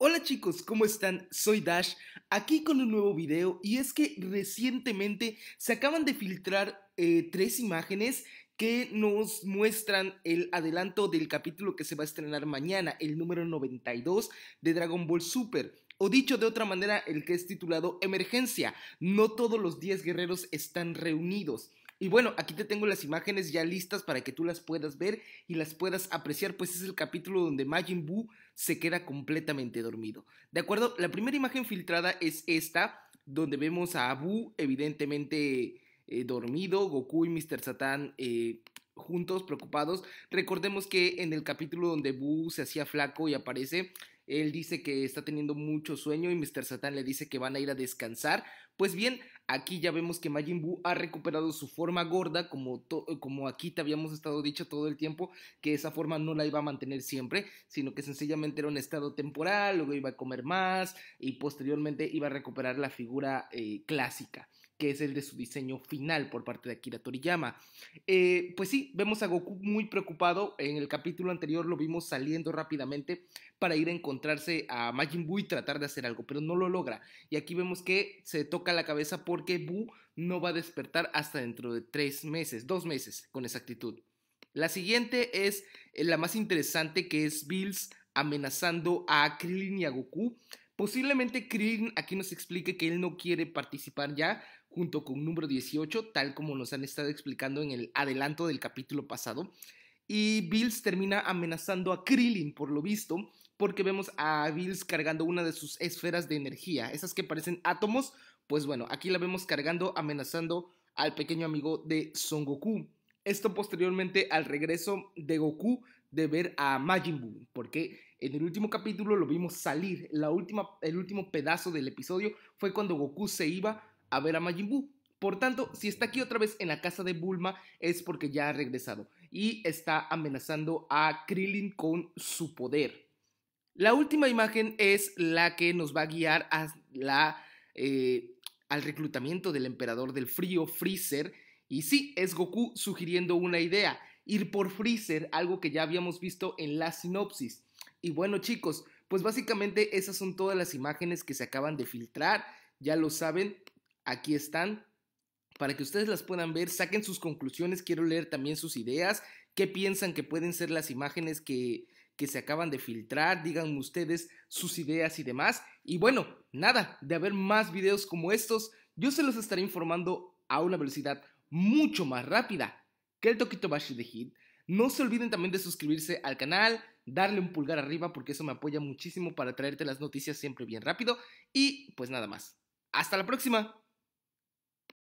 Hola chicos, ¿cómo están? Soy Dash, aquí con un nuevo video y es que recientemente se acaban de filtrar eh, tres imágenes que nos muestran el adelanto del capítulo que se va a estrenar mañana, el número 92 de Dragon Ball Super. O dicho de otra manera, el que es titulado Emergencia. No todos los 10 guerreros están reunidos. Y bueno, aquí te tengo las imágenes ya listas para que tú las puedas ver y las puedas apreciar, pues es el capítulo donde Majin Buu se queda completamente dormido. ¿De acuerdo? La primera imagen filtrada es esta, donde vemos a Buu evidentemente eh, dormido, Goku y Mr. Satan eh, juntos, preocupados. Recordemos que en el capítulo donde Buu se hacía flaco y aparece, él dice que está teniendo mucho sueño y Mr. Satan le dice que van a ir a descansar. Pues bien, aquí ya vemos que Majin Buu ha recuperado su forma gorda, como, eh, como aquí te habíamos estado dicho todo el tiempo, que esa forma no la iba a mantener siempre, sino que sencillamente era un estado temporal, luego iba a comer más y posteriormente iba a recuperar la figura eh, clásica que es el de su diseño final por parte de Akira Toriyama. Eh, pues sí, vemos a Goku muy preocupado. En el capítulo anterior lo vimos saliendo rápidamente para ir a encontrarse a Majin Buu y tratar de hacer algo, pero no lo logra. Y aquí vemos que se toca la cabeza porque Buu no va a despertar hasta dentro de tres meses, dos meses con exactitud. La siguiente es eh, la más interesante que es Bills amenazando a Krillin y a Goku. Posiblemente Krillin aquí nos explique que él no quiere participar ya junto con número 18, tal como nos han estado explicando en el adelanto del capítulo pasado. Y Bills termina amenazando a Krillin, por lo visto, porque vemos a Bills cargando una de sus esferas de energía, esas que parecen átomos, pues bueno, aquí la vemos cargando, amenazando al pequeño amigo de Son Goku. Esto posteriormente al regreso de Goku de ver a Majin Buu, porque en el último capítulo lo vimos salir, la última, el último pedazo del episodio fue cuando Goku se iba a ver a Majin Buu. Por tanto, si está aquí otra vez en la casa de Bulma es porque ya ha regresado y está amenazando a Krillin con su poder. La última imagen es la que nos va a guiar a la, eh, al reclutamiento del emperador del frío, Freezer. Y sí, es Goku sugiriendo una idea, ir por Freezer, algo que ya habíamos visto en la sinopsis. Y bueno chicos, pues básicamente esas son todas las imágenes que se acaban de filtrar. Ya lo saben, aquí están para que ustedes las puedan ver, saquen sus conclusiones, quiero leer también sus ideas, qué piensan que pueden ser las imágenes que, se acaban de filtrar, digan ustedes sus ideas y demás. Y bueno, nada, de haber más videos como estos, yo se los estaré informando a una velocidad mucho más rápida que el toquito Bashi de Hit. No se olviden también de suscribirse al canal, darle un pulgar arriba porque eso me apoya muchísimo para traerte las noticias siempre bien rápido. Y pues nada más. Hasta la próxima.